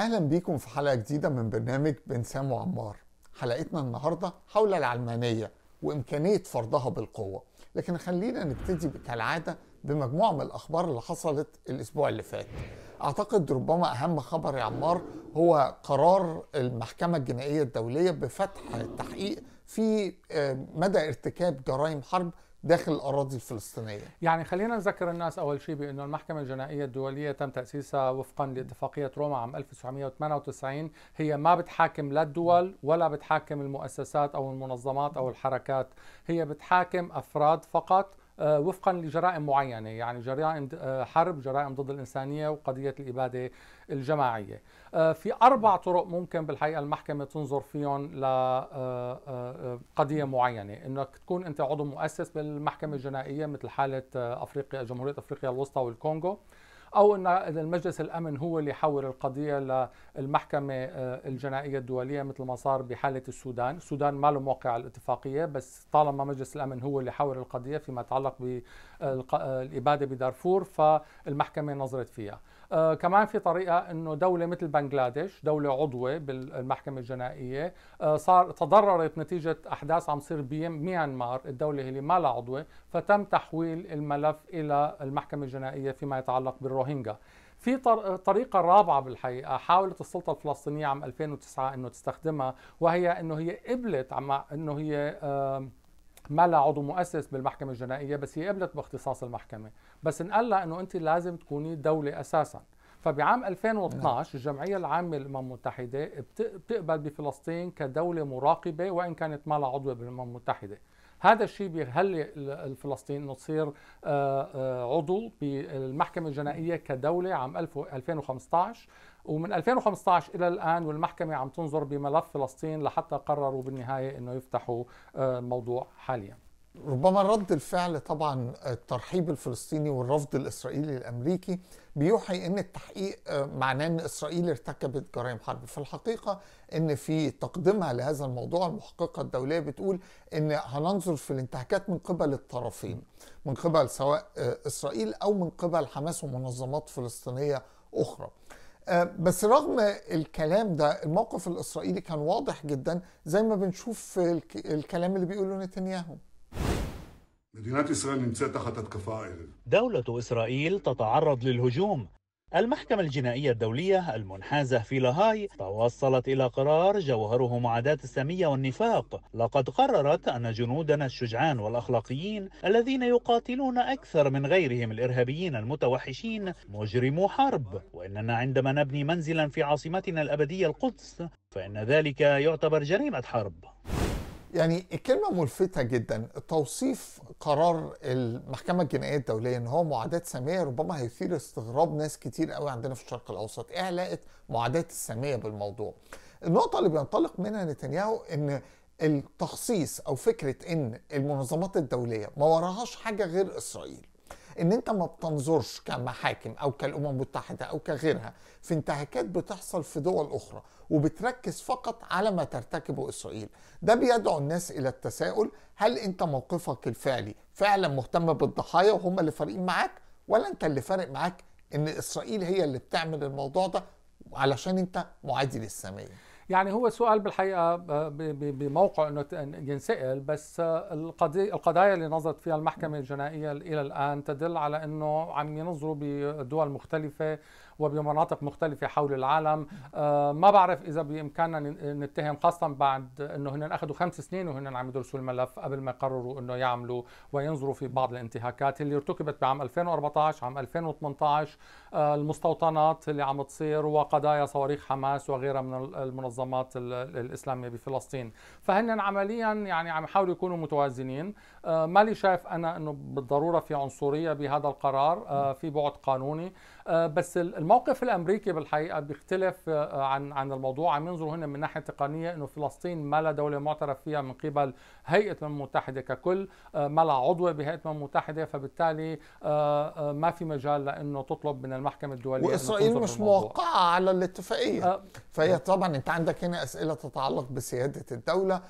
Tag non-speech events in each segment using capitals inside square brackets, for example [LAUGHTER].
اهلا بيكم في حلقه جديده من برنامج بن سام وعمار حلقتنا النهارده حول العلمانيه وامكانيه فرضها بالقوه لكن خلينا نبتدي كالعاده بمجموعه من الاخبار اللي حصلت الاسبوع اللي فات اعتقد ربما اهم خبر يا عمار هو قرار المحكمه الجنائيه الدوليه بفتح التحقيق في آه، مدى ارتكاب جرائم حرب داخل الاراضي الفلسطينيه. يعني خلينا نذكر الناس اول شيء بانه المحكمه الجنائيه الدوليه تم تاسيسها وفقا لاتفاقيه روما عام 1998 هي ما بتحاكم لا الدول ولا بتحاكم المؤسسات او المنظمات او الحركات، هي بتحاكم افراد فقط آه، وفقا لجرائم معينه يعني جرائم آه، حرب جرائم ضد الانسانيه وقضيه الاباده الجماعيه آه، في اربع طرق ممكن بالحقيقه المحكمه تنظر فيهم لقضيه معينه انك تكون انت عضو مؤسس بالمحكمه الجنائيه مثل حاله افريقيا جمهوريه افريقيا الوسطى والكونغو او ان المجلس الامن هو اللي يحول القضيه للمحكمه آه، الجنائيه الدوليه مثل ما صار بحاله السودان، السودان ما له موقع على الاتفاقيه بس طالما مجلس الامن هو اللي حول القضيه فيما يتعلق بالاباده آه، آه، بدارفور فالمحكمه نظرت فيها. آه، كمان في طريقه انه دوله مثل بنغلاديش دوله عضوه بالمحكمه الجنائيه آه، صار تضررت نتيجه احداث عم تصير بميانمار الدوله اللي ما لها عضوه فتم تحويل الملف الى المحكمه الجنائيه فيما يتعلق بالروهينجا في طريقة رابعة بالحقيقة حاولت السلطة الفلسطينية عام 2009 انه تستخدمها وهي انه هي قبلت عم انه هي ما لها عضو مؤسس بالمحكمة الجنائية بس هي قبلت باختصاص المحكمة بس انقال لها انه انت لازم تكوني دوله اساسا فبعام 2012 الجمعيه العامه للامم المتحده بتقبل بفلسطين كدوله مراقبه وان كانت ما لها عضوه بالامم المتحده هذا الشيء بيخلي الفلسطين انه تصير آه، آه، عضو بالمحكمه الجنائيه كدوله عام 2015 ومن 2015 الى الان والمحكمه عم تنظر بملف فلسطين لحتى قرروا بالنهايه انه يفتحوا آه، الموضوع حاليا ربما رد الفعل طبعا الترحيب الفلسطيني والرفض الاسرائيلي الامريكي بيوحي ان التحقيق آه، معناه ان اسرائيل ارتكبت جرائم حرب في الحقيقه ان في تقديمها لهذا الموضوع المحققه الدوليه بتقول ان هننظر في الانتهاكات من قبل الطرفين من قبل سواء آه، اسرائيل او من قبل حماس ومنظمات فلسطينيه اخرى آه، بس رغم الكلام ده الموقف الاسرائيلي كان واضح جدا زي ما بنشوف في الكلام اللي بيقوله نتنياهو مدينة إسرائيل تحت دولة إسرائيل تتعرض للهجوم المحكمة الجنائية الدولية المنحازة في لاهاي توصلت إلى قرار جوهره معاداة السامية والنفاق لقد قررت أن جنودنا الشجعان والأخلاقيين الذين يقاتلون أكثر من غيرهم الإرهابيين المتوحشين مجرمو حرب وإننا عندما نبني منزلا في عاصمتنا الأبدية القدس فإن ذلك يعتبر جريمة حرب يعني الكلمه ملفته جدا توصيف قرار المحكمه الجنائيه الدوليه ان هو معاداه ساميه ربما هيثير استغراب ناس كتير قوي عندنا في الشرق الاوسط ايه علاقه معاداه الساميه بالموضوع النقطه اللي بينطلق منها نتنياهو ان التخصيص او فكره ان المنظمات الدوليه ما وراهاش حاجه غير اسرائيل ان انت ما بتنظرش كمحاكم او كالامم المتحده او كغيرها في انتهاكات بتحصل في دول اخرى وبتركز فقط على ما ترتكبه اسرائيل ده بيدعو الناس الى التساؤل هل انت موقفك الفعلي فعلا مهتم بالضحايا وهم اللي فارقين معاك ولا انت اللي فارق معاك ان اسرائيل هي اللي بتعمل الموضوع ده علشان انت معادي للساميه يعني هو سؤال بالحقيقه آه، بموقع انه ينسال بس آه، القضايا اللي نظرت فيها المحكمه الجنائيه الى الان تدل على انه عم ينظروا بدول مختلفه وبمناطق مختلفة حول العالم آه، ما بعرف إذا بإمكاننا نتهم خاصة بعد أنه هن أخذوا خمس سنين وهن عم يدرسوا الملف قبل ما يقرروا أنه يعملوا وينظروا في بعض الانتهاكات اللي ارتكبت بعام 2014 عام 2018 آه، المستوطنات اللي عم تصير وقضايا صواريخ حماس وغيرها من المنظمات الإسلامية بفلسطين فهن عمليا يعني عم يحاولوا يكونوا متوازنين آه، لي شايف أنا أنه بالضرورة في عنصرية بهذا القرار في بعد قانوني بس الم الموقف الامريكي بالحقيقه بيختلف آه، عن عن الموضوع عم ينظروا هنا من ناحيه تقنيه انه فلسطين ما لها دوله معترف فيها من قبل هيئه الامم المتحده ككل آه، ما لها عضو بهيئه الامم المتحده فبالتالي آه، ما في مجال لانه تطلب من المحكمه الدوليه واسرائيل مش موقعه على الاتفاقيه فهي طبعا انت عندك هنا اسئله تتعلق بسياده الدوله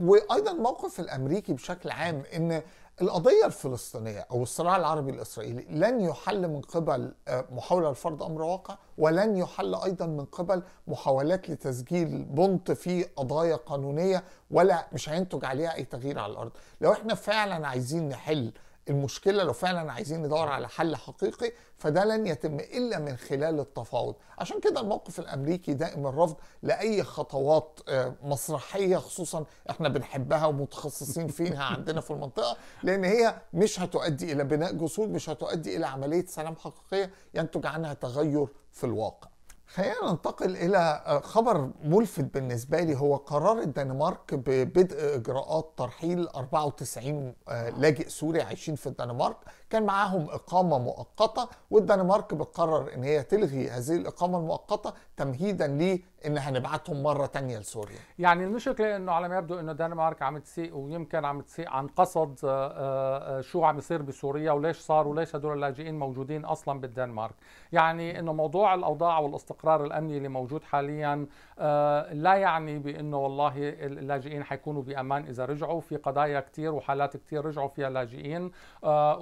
وايضا الموقف الامريكي بشكل عام ان القضية الفلسطينية أو الصراع العربي الإسرائيلي لن يحل من قبل آه، محاولة لفرض أمر واقع ولن يحل أيضا من قبل محاولات لتسجيل بنط في قضايا قانونية ولا مش هينتج عليها أي تغيير على الأرض لو إحنا فعلا عايزين نحل المشكله لو فعلا عايزين ندور على حل حقيقي فده لن يتم الا من خلال التفاوض عشان كده الموقف الامريكي دائم الرفض لاي خطوات آه، مسرحيه خصوصا احنا بنحبها ومتخصصين فيها [LAUGHS] عندنا في المنطقه لان هي مش هتؤدي الى بناء جسور مش هتؤدي الى عمليه سلام حقيقيه ينتج عنها تغير في الواقع خلينا ننتقل إلى خبر ملفت بالنسبة لي هو قرار الدنمارك ببدء إجراءات ترحيل 94 آه، لاجئ سوري عايشين في الدنمارك كان معاهم إقامة مؤقتة والدنمارك بتقرر إن هي تلغي هذه الإقامة المؤقتة تمهيدا لإن إن هنبعتهم مرة تانية لسوريا يعني المشكلة إنه على ما يبدو إنه الدنمارك عم تسيء ويمكن عم تسيء عن قصد آه، آه، شو عم يصير بسوريا وليش صار وليش هدول اللاجئين موجودين أصلا بالدنمارك يعني إنه موضوع الأوضاع والاستقرار الأمني اللي موجود حاليا آه، لا يعني بإنه والله اللاجئين حيكونوا بأمان إذا رجعوا في قضايا كتير وحالات كتير رجعوا فيها لاجئين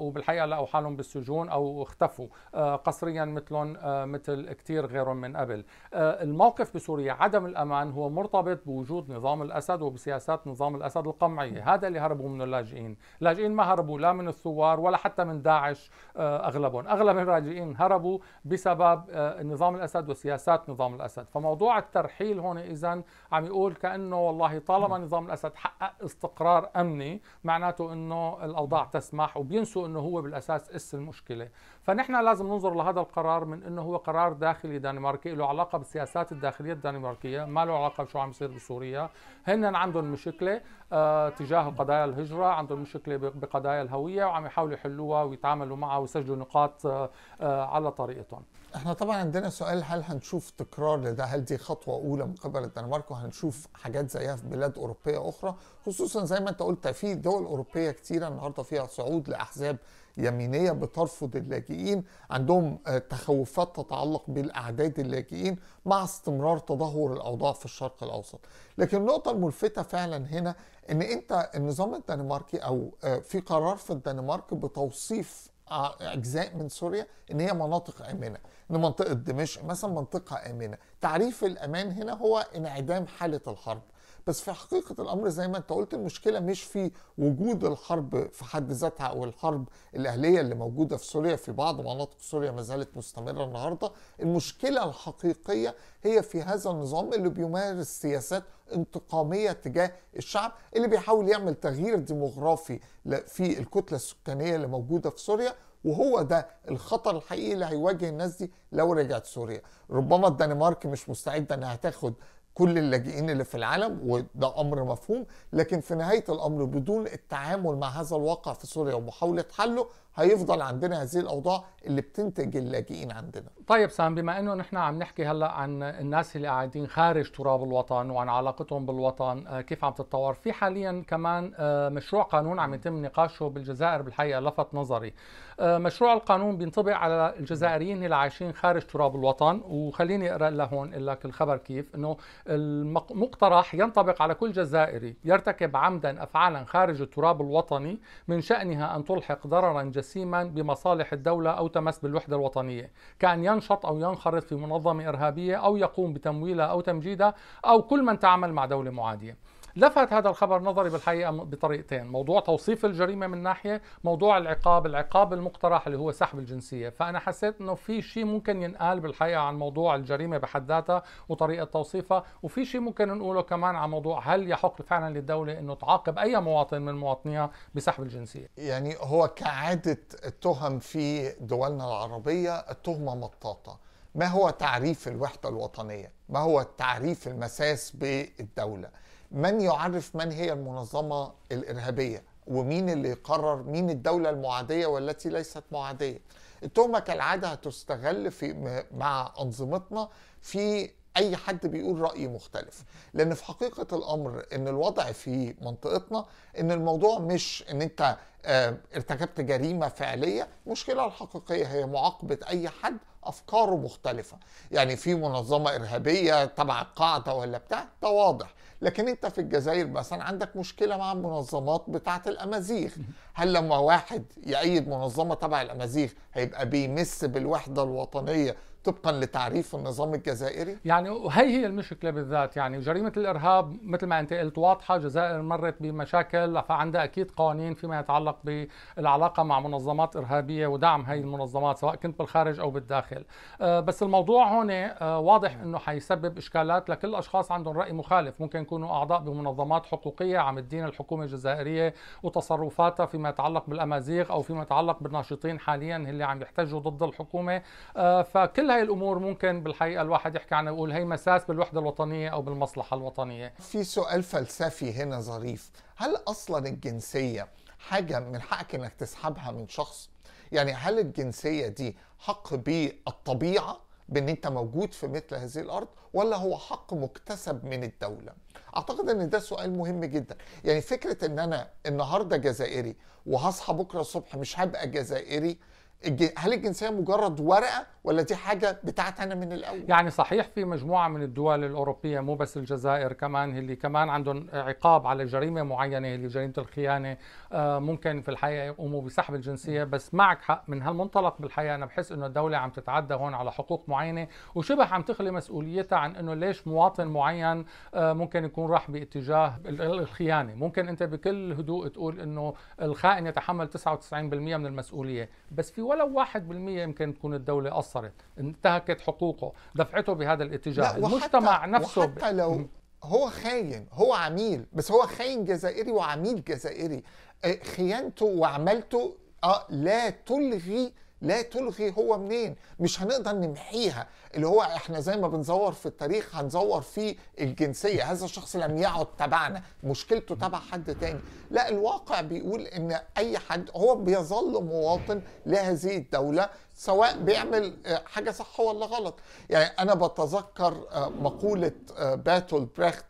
وبالحقيقة الحقيقه لقوا حالهم بالسجون او اختفوا آه، قسريا مثلهم آه، مثل كثير غيرهم من قبل آه، الموقف بسوريا عدم الامان هو مرتبط بوجود نظام الاسد وبسياسات نظام الاسد القمعيه هذا اللي هربوا منه اللاجئين اللاجئين ما هربوا لا من الثوار ولا حتى من داعش اغلبهم اغلب اللاجئين هربوا بسبب نظام الاسد وسياسات نظام الاسد فموضوع الترحيل هون اذا عم يقول كانه والله طالما نظام الاسد حقق استقرار امني معناته انه الاوضاع تسمح وبينسوا انه هو بالاساس اس المشكله فنحن لازم ننظر لهذا القرار من انه هو قرار داخلي دنماركي له علاقه بالسياسات الداخليه الدنماركيه ما له علاقه بشو عم يصير بسوريا هن عندهم مشكله آه تجاه قضايا الهجره عندهم مشكله بقضايا الهويه وعم يحاولوا يحلوها ويتعاملوا معها ويسجلوا نقاط آه،, آه على طريقتهم احنا طبعا عندنا سؤال هل هنشوف تكرار لده هل دي خطوه اولى من قبل الدنمارك وهنشوف حاجات زيها في بلاد اوروبيه اخرى خصوصا زي ما انت قلت في دول اوروبيه كثيره النهارده فيها صعود لاحزاب يمينيه بترفض اللاجئين اللاجئين عندهم آه، تخوفات تتعلق بالأعداد اللاجئين مع استمرار تدهور الأوضاع في الشرق الأوسط لكن النقطة الملفتة فعلا هنا أن أنت النظام الدنماركي أو آه، في قرار في الدنمارك بتوصيف اجزاء من سوريا ان هي مناطق امنه ان منطقه دمشق مثلا منطقه امنه تعريف الامان هنا هو انعدام حاله الحرب بس في حقيقه الامر زي ما انت قلت المشكله مش في وجود الحرب في حد ذاتها او الحرب الاهليه اللي موجوده في سوريا في بعض مناطق سوريا ما زالت مستمره النهارده المشكله الحقيقيه هي في هذا النظام اللي بيمارس سياسات انتقاميه تجاه الشعب اللي بيحاول يعمل تغيير ديموغرافي في الكتله السكانيه اللي موجوده في سوريا وهو ده الخطر الحقيقي اللي هيواجه الناس دي لو رجعت سوريا ربما الدنمارك مش مستعده انها تاخد كل اللاجئين اللي في العالم وده امر مفهوم لكن في نهايه الامر بدون التعامل مع هذا الواقع في سوريا ومحاوله حله هيفضل عندنا هذه الاوضاع اللي بتنتج اللاجئين عندنا طيب سام بما انه نحن عم نحكي هلا عن الناس اللي قاعدين خارج تراب الوطن وعن علاقتهم بالوطن آه، كيف عم تتطور في حاليا كمان آه، مشروع قانون عم يتم نقاشه بالجزائر بالحقيقه لفت نظري آه، مشروع القانون بينطبق على الجزائريين اللي عايشين خارج تراب الوطن وخليني اقرا لهون لك الخبر كيف انه المقترح ينطبق على كل جزائري يرتكب عمدا افعالا خارج التراب الوطني من شانها ان تلحق ضررا جزائريا جسيما بمصالح الدولة أو تمس بالوحدة الوطنية كأن ينشط أو ينخرط في منظمة إرهابية أو يقوم بتمويلها أو تمجيدها أو كل من تعامل مع دولة معادية لفت هذا الخبر نظري بالحقيقه بطريقتين موضوع توصيف الجريمه من ناحيه موضوع العقاب العقاب المقترح اللي هو سحب الجنسيه فانا حسيت انه في شيء ممكن ينقال بالحقيقه عن موضوع الجريمه بحد ذاتها وطريقه توصيفها وفي شيء ممكن نقوله كمان عن موضوع هل يحق فعلا للدوله انه تعاقب اي مواطن من مواطنيها بسحب الجنسيه يعني هو كعاده التهم في دولنا العربيه التهمه مطاطه ما هو تعريف الوحده الوطنيه ما هو تعريف المساس بالدوله من يعرف من هي المنظمة الإرهابية ومين اللي يقرر مين الدولة المعادية والتي ليست معادية التهمة كالعادة هتستغل في مع أنظمتنا في أي حد بيقول رأي مختلف لأن في حقيقة الأمر أن الوضع في منطقتنا أن الموضوع مش أن أنت آه، ارتكبت جريمة فعلية المشكلة الحقيقية هي معاقبة أي حد أفكاره مختلفة يعني في منظمة إرهابية تبع القاعدة ولا بتاع ده واضح لكن انت في الجزائر مثلا عندك مشكله مع المنظمات بتاعه الامازيغ هل لما واحد يأيد منظمه تبع الامازيغ هيبقى بيمس بالوحده الوطنيه طبقا لتعريف النظام الجزائري؟ يعني هي هي المشكله بالذات يعني جريمه الارهاب مثل ما انت قلت واضحه الجزائر مرت بمشاكل فعندها اكيد قوانين فيما يتعلق بالعلاقه مع منظمات ارهابيه ودعم هي المنظمات سواء كنت بالخارج او بالداخل آه، بس الموضوع هون آه، واضح انه حيسبب اشكالات لكل اشخاص عندهم راي مخالف ممكن يكونوا اعضاء بمنظمات حقوقيه عم تدين الحكومه الجزائريه وتصرفاتها فيما يتعلق بالامازيغ او فيما يتعلق بالناشطين حاليا اللي عم يحتجوا ضد الحكومه آه، فكل هاي الامور ممكن بالحقيقه الواحد يحكي عنها ويقول هي مساس بالوحده الوطنيه او بالمصلحه الوطنيه في سؤال فلسفي هنا ظريف هل اصلا الجنسيه حاجه من حقك انك تسحبها من شخص يعني هل الجنسيه دي حق بالطبيعه بان انت موجود في مثل هذه الارض ولا هو حق مكتسب من الدوله اعتقد ان ده سؤال مهم جدا يعني فكره ان انا النهارده جزائري وهصحى بكره الصبح مش هبقى جزائري هل الجنسيه مجرد ورقه ولا دي حاجه بتاعتنا من الاول؟ يعني صحيح في مجموعه من الدول الاوروبيه مو بس الجزائر كمان اللي كمان عندهم عقاب على جريمه معينه اللي جريمه الخيانه آه، ممكن في الحقيقه يقوموا بسحب الجنسيه بس معك حق من هالمنطلق بالحقيقه انا بحس انه الدوله عم تتعدى هون على حقوق معينه وشبه عم تخلي مسؤوليتها عن انه ليش مواطن معين آه، ممكن يكون راح باتجاه الخيانه، ممكن انت بكل هدوء تقول انه الخائن يتحمل 99% من المسؤوليه، بس في ولو واحد بالمية يمكن تكون الدولة قصرت انتهكت حقوقه دفعته بهذا الاتجاه المجتمع نفسه وحتى لو هو خاين هو عميل بس هو خاين جزائري وعميل جزائري آه، خيانته وعملته اه لا تلغي لا تلغي هو منين مش هنقدر نمحيها اللي هو احنا زي ما بنزور في التاريخ هنزور في الجنسيه هذا الشخص لم يعد تبعنا مشكلته تبع حد تاني لا الواقع بيقول ان اي حد هو بيظل مواطن لهذه الدوله سواء بيعمل آه، حاجه صح ولا غلط يعني انا بتذكر آه، مقوله آه، باتول بريخت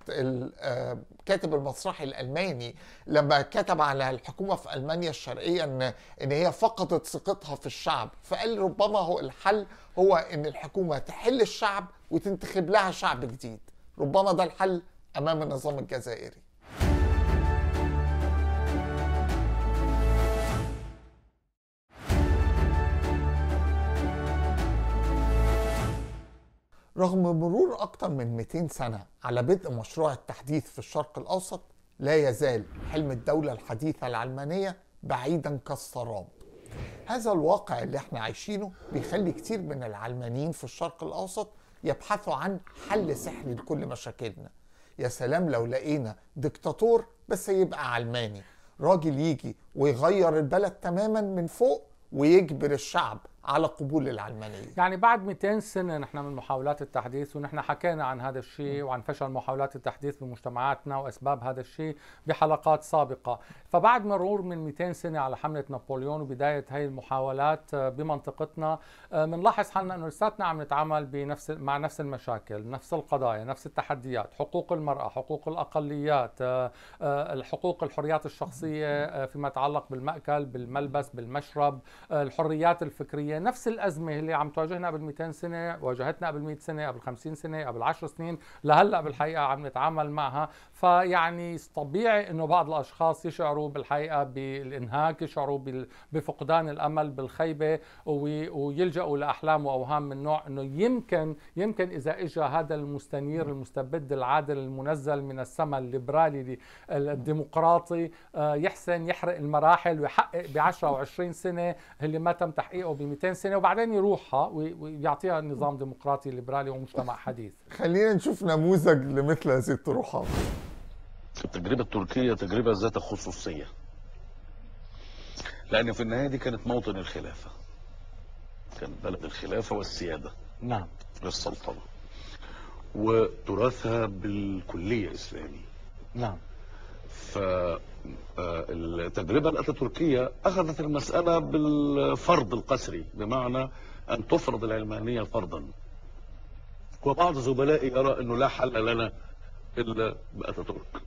الكاتب المسرحي الالماني لما كتب على الحكومه في المانيا الشرقيه ان ان هي فقدت ثقتها في الشعب فقال ربما هو الحل هو ان الحكومه تحل الشعب وتنتخب لها شعب جديد ربما ده الحل امام النظام الجزائري رغم مرور أكثر من 200 سنة على بدء مشروع التحديث في الشرق الأوسط لا يزال حلم الدولة الحديثة العلمانية بعيدا كالسراب هذا الواقع اللي احنا عايشينه بيخلي كتير من العلمانيين في الشرق الأوسط يبحثوا عن حل سحري لكل مشاكلنا يا سلام لو لقينا دكتاتور بس يبقى علماني راجل يجي ويغير البلد تماما من فوق ويجبر الشعب على قبول العلمانية يعني بعد 200 سنة نحن من محاولات التحديث ونحن حكينا عن هذا الشيء وعن فشل محاولات التحديث بمجتمعاتنا وأسباب هذا الشيء بحلقات سابقة فبعد مرور من 200 سنة على حملة نابليون وبداية هذه المحاولات آه، بمنطقتنا بنلاحظ آه، حالنا أنه لساتنا عم نتعامل بنفس مع نفس المشاكل نفس القضايا نفس التحديات حقوق المرأة حقوق الأقليات آه، الحقوق الحريات الشخصية فيما يتعلق بالمأكل بالملبس بالمشرب الحريات الفكرية نفس الازمه اللي عم تواجهنا قبل 200 سنه واجهتنا قبل 100 سنه قبل 50 سنه قبل 10 سنين لهلا بالحقيقه عم نتعامل معها فيعني طبيعي انه بعض الاشخاص يشعروا بالحقيقه بالانهاك يشعروا بفقدان الامل بالخيبه ويلجأوا لاحلام واوهام من نوع انه يمكن يمكن اذا اجى هذا المستنير نعم. المستبد العادل المنزل من السماء الليبرالي الديمقراطي آه، يحسن يحرق المراحل ويحقق ب 10 و20 سنه اللي ما تم تحقيقه ب 200 سنه وبعدين يروحها ويعطيها نظام ديمقراطي ليبرالي ومجتمع حديث خلينا نشوف نموذج لمثل هذه الطروحات التجربه التركيه تجربه ذات خصوصيه لان في النهايه دي كانت موطن الخلافه كان بلد الخلافه والسياده نعم للسلطنه وتراثها بالكليه اسلامي نعم ف التجربة الأتاتوركية أخذت المسألة بالفرض القسري بمعنى أن تفرض العلمانية فرضا وبعض زملائي يرى أنه لا حل لنا إلا بأتاتورك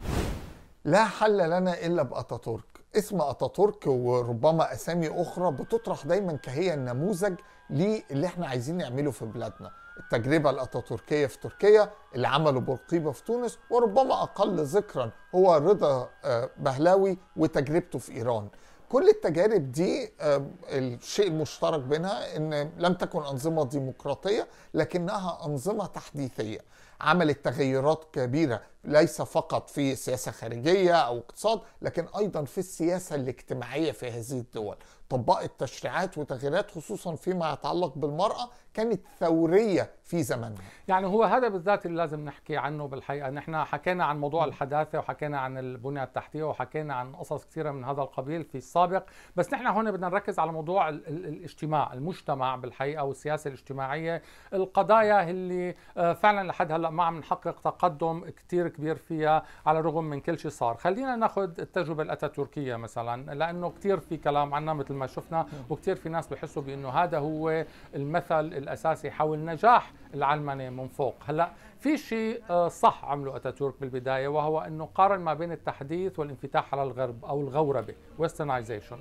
لا حل لنا إلا بأتاتورك اسم أتاتورك وربما أسامي أخرى بتطرح دايما كهي النموذج للي احنا عايزين نعمله في بلادنا التجربة الأتاتوركية في تركيا اللي عمله بورقيبة في تونس وربما أقل ذكرا هو رضا آه، بهلاوي وتجربته في إيران كل التجارب دي آه، الشيء المشترك بينها ان لم تكن انظمه ديمقراطيه لكنها انظمه تحديثيه عملت تغيرات كبيره ليس فقط في سياسه خارجيه او اقتصاد لكن ايضا في السياسه الاجتماعيه في هذه الدول طبقت تشريعات وتغييرات خصوصا فيما يتعلق بالمراه كانت ثوريه في زمنها يعني هو هذا بالذات اللي لازم نحكي عنه بالحقيقه نحن حكينا عن موضوع الحداثه وحكينا عن البنيه التحتيه وحكينا عن قصص كثيره من هذا القبيل في السابق بس نحن هون بدنا نركز على موضوع الاجتماع المجتمع بالحقيقه والسياسه الاجتماعيه القضايا اللي آه، فعلا لحد هلا ما عم نحقق تقدم كثير كبير فيها على الرغم من كل شيء صار خلينا ناخذ التجربه الاتاتوركيه مثلا لانه كثير في كلام عنها مثل ما شفنا وكثير في ناس بحسوا بانه هذا هو المثل الاساسي حول نجاح العلمنه من فوق هلا في شيء آه، صح عمله اتاتورك بالبدايه وهو انه قارن ما بين التحديث والانفتاح على الغرب او الغوربه ويسترنايزيشن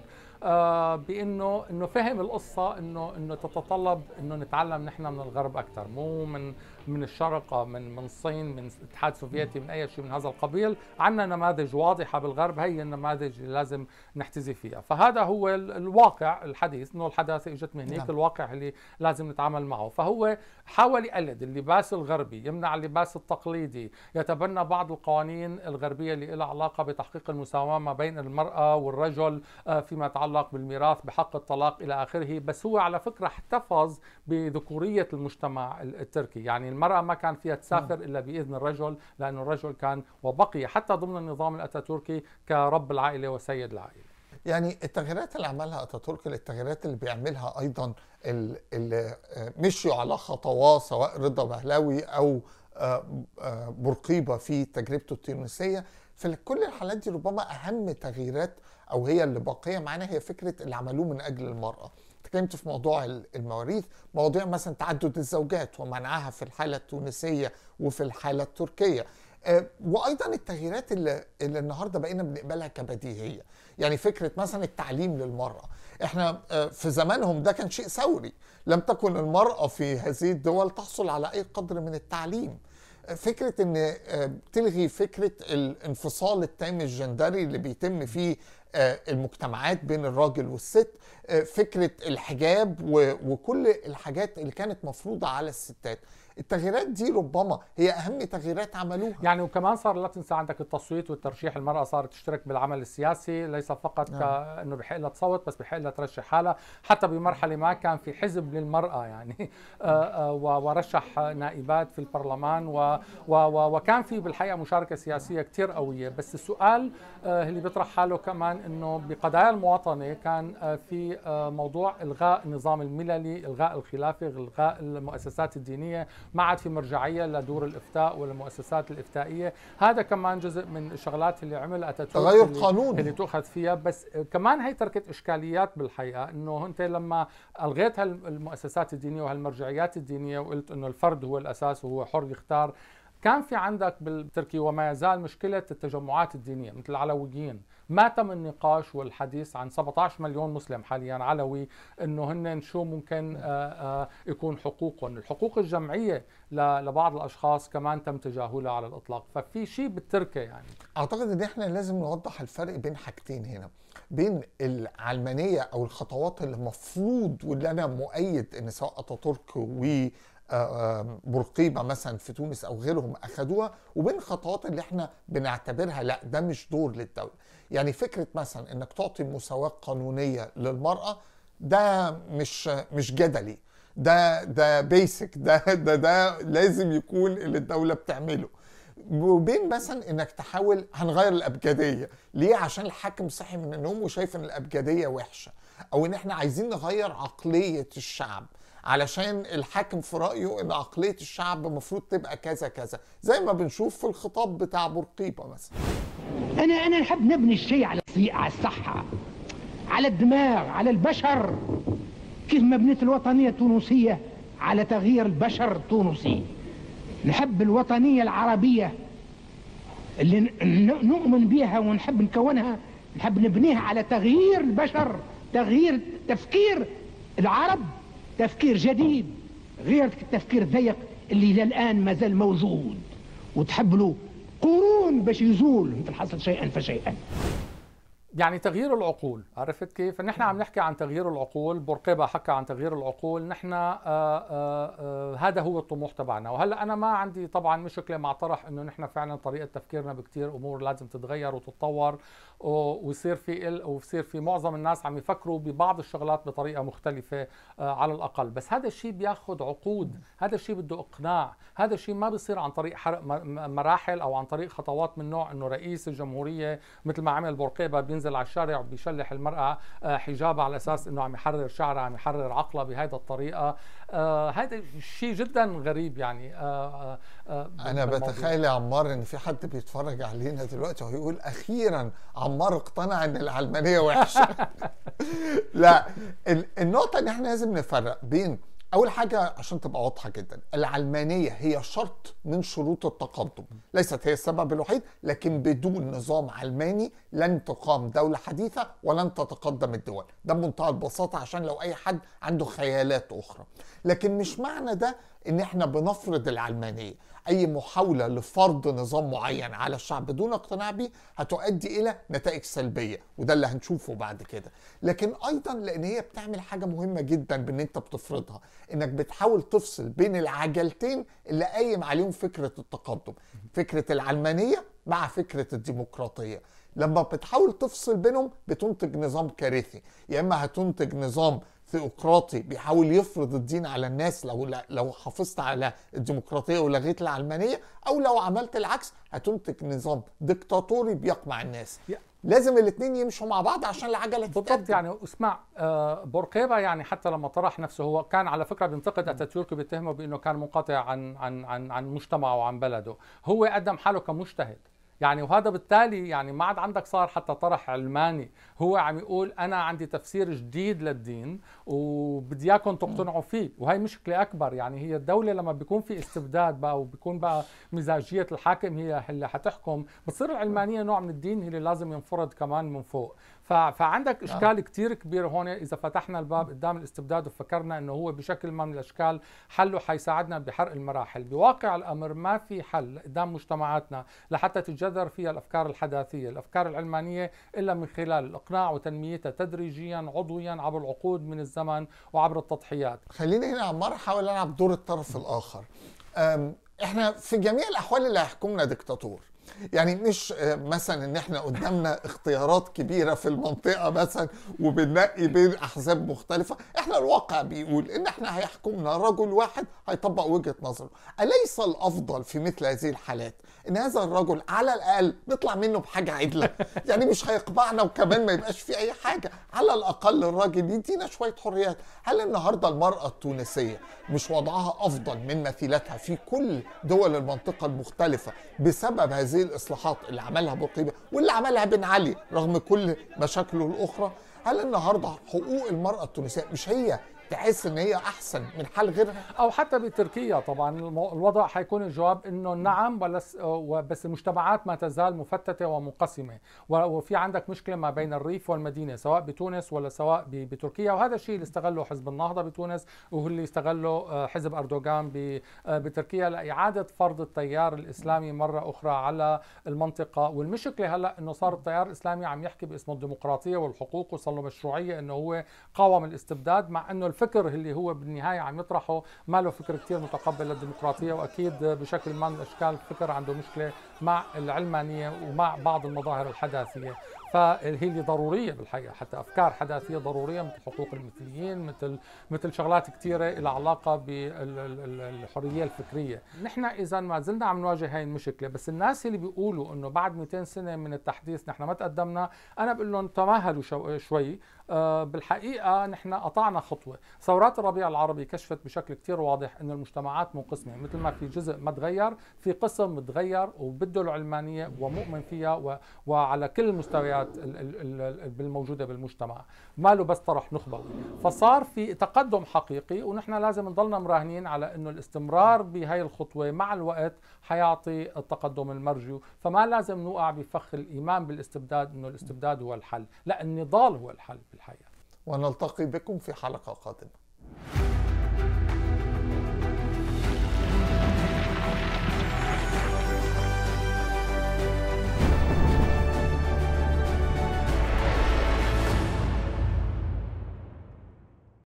آه، بانه انه فهم القصه انه انه تتطلب انه نتعلم نحن من الغرب اكثر مو من من الشرق من من الصين من الاتحاد السوفيتي من اي شيء من هذا القبيل عندنا نماذج واضحه بالغرب هي النماذج اللي لازم نحتذي فيها فهذا هو الواقع الحديث انه الحداثه اجت من هيك نعم. الواقع اللي لازم نتعامل معه فهو حاول يقلد اللباس الغربي يمنع اللباس التقليدي يتبنى بعض القوانين الغربيه اللي لها علاقه بتحقيق المساواه ما بين المراه والرجل آه، فيما يتعلق يتعلق بالميراث بحق الطلاق إلى آخره بس هو على فكرة احتفظ بذكورية المجتمع التركي يعني المرأة ما كان فيها تسافر إلا بإذن الرجل لأن الرجل كان وبقي حتى ضمن النظام الأتاتوركي كرب العائلة وسيد العائلة يعني التغييرات اللي عملها اتاتورك التغييرات اللي بيعملها ايضا اللي مشوا على خطواه سواء رضا بهلاوي او آه، آه، برقيبه في تجربته التونسيه في كل الحالات دي ربما اهم تغييرات او هي اللي باقيه معانا هي فكره اللي عملوه من اجل المراه اتكلمت في موضوع المواريث مواضيع مثلا تعدد الزوجات ومنعها في الحاله التونسيه وفي الحاله التركيه آه، وايضا التغييرات اللي, اللي النهارده بقينا بنقبلها كبديهيه يعني فكره مثلا التعليم للمراه احنا آه، في زمانهم ده كان شيء ثوري لم تكن المراه في هذه الدول تحصل على اي قدر من التعليم آه، فكره ان تلغي فكره الانفصال التام الجندري اللي بيتم فيه آه، المجتمعات بين الراجل والست آه، فكره الحجاب وكل الحاجات اللي كانت مفروضه على الستات التغييرات دي ربما هي اهم تغييرات عملوها يعني وكمان صار لا تنسى عندك التصويت والترشيح المراه صارت تشترك بالعمل السياسي ليس فقط نعم. كانه بحق لها تصوت بس بحق لها ترشح حالها حتى بمرحله ما كان في حزب للمراه يعني [LAUGHS] آه، آه، ورشح نائبات في البرلمان و و وكان في بالحقيقه مشاركه سياسيه كثير قويه بس السؤال آه، اللي بيطرح حاله كمان انه بقضايا المواطنه كان في موضوع الغاء النظام المللي الغاء الخلافه الغاء المؤسسات الدينيه ما عاد في مرجعيه لدور الافتاء والمؤسسات الافتائيه هذا كمان جزء من الشغلات اللي عمل اتاتورك تغير قانوني اللي تؤخذ فيها بس كمان هي تركت اشكاليات بالحقيقه انه انت لما الغيت هالمؤسسات الدينيه وهالمرجعيات الدينيه وقلت انه الفرد هو الاساس وهو حر يختار كان في عندك بالتركي وما يزال مشكله التجمعات الدينيه مثل العلويين ما تم النقاش والحديث عن 17 مليون مسلم حاليا علوي انه هن شو ممكن آه، آه، يكون حقوقهم الحقوق الجمعيه لبعض الاشخاص كمان تم تجاهلها على الاطلاق ففي شيء بالتركه يعني اعتقد ان احنا لازم نوضح الفرق بين حاجتين هنا بين العلمانيه او الخطوات اللي المفروض واللي انا مؤيد ان سواء اتاتورك و بورقيبه آه، آه، مثلا في تونس او غيرهم اخذوها وبين خطوات اللي احنا بنعتبرها لا ده مش دور للدوله يعني فكره مثلا انك تعطي مساواه قانونيه للمراه ده مش مش جدلي ده ده بيسك ده ده ده لازم يكون اللي الدوله بتعمله وبين مثلا انك تحاول هنغير الابجديه ليه عشان الحاكم صحي من النوم وشايف ان الابجديه وحشه او ان احنا عايزين نغير عقليه الشعب علشان الحاكم في رايه ان عقليه الشعب المفروض تبقى كذا كذا زي ما بنشوف في الخطاب بتاع بورقيبه مثلا انا انا نحب نبني الشيء على على الصحه على الدماغ على البشر كيف ما بنيت الوطنيه التونسيه على تغيير البشر التونسي نحب الوطنيه العربيه اللي نؤمن بها ونحب نكونها نحب نبنيها على تغيير البشر تغيير تفكير العرب تفكير جديد غير التفكير الضيق اللي الى الان مازال موجود وتحب له قرون باش يزول ان حصل شيئا فشيئا يعني تغيير العقول عرفت كيف نحن عم نحكي عن تغيير العقول برقبة حكى عن تغيير العقول نحن آآ آه، آآ آه، آه، هذا هو الطموح تبعنا وهلا انا ما عندي طبعا مشكله مع طرح انه نحن فعلا طريقه تفكيرنا بكثير امور لازم تتغير وتتطور ويصير في ال... ويصير في معظم الناس عم يفكروا ببعض الشغلات بطريقه مختلفه على الاقل بس هذا الشيء بياخذ عقود هذا الشيء بده اقناع هذا الشيء ما بيصير عن طريق حرق مراحل او عن طريق خطوات من نوع انه رئيس الجمهوريه مثل ما عمل بورقيبة بينزل بينزل على الشارع وبيشلح المرأة آه، حجابها على أساس أنه عم يحرر شعرها عم يحرر عقلها بهذه الطريقة هذا آه، شيء جدا غريب يعني آه، أنا بتخيل يا عمار أن في حد بيتفرج علينا دلوقتي ويقول أخيرا عمار اقتنع أن العلمانية وحشة [LAUGHS] لا النقطة إن احنا لازم نفرق بين اول حاجه عشان تبقى واضحه جدا العلمانيه هي شرط من شروط التقدم ليست هي السبب الوحيد لكن بدون نظام علماني لن تقام دوله حديثه ولن تتقدم الدول ده بمنتهى البساطه عشان لو اي حد عنده خيالات اخرى لكن مش معنى ده ان احنا بنفرض العلمانيه اي محاوله لفرض نظام معين على الشعب دون اقتناع به هتؤدي الى نتائج سلبيه وده اللي هنشوفه بعد كده لكن ايضا لان هي بتعمل حاجه مهمه جدا بان انت بتفرضها انك بتحاول تفصل بين العجلتين اللي قايم عليهم فكره التقدم فكره العلمانيه مع فكره الديمقراطيه لما بتحاول تفصل بينهم بتنتج نظام كارثي يا اما هتنتج نظام ثيوقراطي بيحاول يفرض الدين على الناس لو لو حافظت على الديمقراطيه ولغيت العلمانيه او لو عملت العكس هتنتج نظام دكتاتوري بيقمع الناس لازم الاثنين يمشوا مع بعض عشان العجله بالضبط يعني اسمع آه بورقيبه يعني حتى لما طرح نفسه هو كان على فكره بينتقد اتاتورك بيتهمه بانه كان منقطع عن عن عن عن مجتمعه وعن بلده هو قدم حاله كمجتهد يعني وهذا بالتالي يعني ما عاد عندك صار حتى طرح علماني هو عم يقول انا عندي تفسير جديد للدين وبدي اياكم تقتنعوا فيه وهي مشكله اكبر يعني هي الدوله لما بيكون في استبداد بقى وبيكون بقى مزاجيه الحاكم هي اللي حتحكم بتصير العلمانيه نوع من الدين اللي لازم ينفرض كمان من فوق فعندك نعم. اشكال آه. كتير كبير هون اذا فتحنا الباب قدام الاستبداد وفكرنا انه هو بشكل ما من الاشكال حله حيساعدنا بحرق المراحل بواقع الامر ما في حل قدام مجتمعاتنا لحتى تتجذر فيها الافكار الحداثيه الافكار العلمانيه الا من خلال الاقناع وتنميتها تدريجيا عضويا عبر العقود من الزمن وعبر التضحيات خليني هنا عمار احاول العب دور الطرف الاخر احنا في جميع الاحوال اللي هيحكمنا دكتاتور يعني مش آه، مثلا ان احنا قدامنا اختيارات كبيره في المنطقه مثلا وبنقي بين احزاب مختلفه احنا الواقع بيقول ان احنا هيحكمنا رجل واحد هيطبق وجهه نظره اليس الافضل في مثل هذه الحالات ان هذا الرجل على الاقل نطلع منه بحاجه عدله [LAUGHS] يعني مش هيقبعنا وكمان ما يبقاش في اي حاجه على الاقل الراجل يدينا شويه حريات هل النهارده المراه التونسيه مش وضعها افضل من مثيلاتها في كل دول المنطقه المختلفه بسبب هذه الاصلاحات اللي عملها بورقيبه واللي عملها بن علي رغم كل مشاكله الاخرى هل النهارده حقوق المراه التونسيه مش هي تحس ان هي احسن من حال غيرها او حتى بتركيا طبعا الوضع حيكون الجواب انه نعم بس آه، بس المجتمعات ما تزال مفتته ومنقسمه وفي عندك مشكله ما بين الريف والمدينه سواء بتونس ولا سواء بتركيا وهذا الشيء اللي استغله حزب النهضه بتونس وهو اللي استغله آه، حزب اردوغان آه، بتركيا لاعاده فرض التيار الاسلامي مره اخرى على المنطقه والمشكله هلا انه صار التيار الاسلامي عم يحكي باسم الديمقراطيه والحقوق وصار له مشروعيه انه هو قاوم الاستبداد مع انه الفكر اللي هو بالنهايه عم يطرحه ما له فكر كثير متقبل للديمقراطيه واكيد بشكل ما من الاشكال الفكر عنده مشكله مع العلمانيه ومع بعض المظاهر الحداثيه فهي اللي ضروريه بالحقيقه حتى افكار حداثيه ضروريه مثل حقوق المثليين مثل مثل شغلات كثيره لها علاقه بالحريه الفكريه، نحن اذا ما زلنا عم نواجه هاي المشكله، بس الناس اللي بيقولوا انه بعد 200 سنه من التحديث نحن ما تقدمنا، انا بقول لهم تمهلوا شوي آه، بالحقيقه نحن قطعنا خطوه، ثورات الربيع العربي كشفت بشكل كثير واضح انه المجتمعات منقسمه، يعني مثل ما في جزء ما تغير، في قسم تغير وبده العلمانيه ومؤمن فيها و... وعلى كل المستويات الموجوده بالمجتمع، ماله بس طرح نخبوي، فصار في تقدم حقيقي ونحن لازم نضلنا مراهنين على انه الاستمرار بهي الخطوه مع الوقت حيعطي التقدم المرجو، فما لازم نوقع بفخ الايمان بالاستبداد انه الاستبداد هو الحل، لا النضال هو الحل. الحقيقه ونلتقي بكم في حلقه قادمه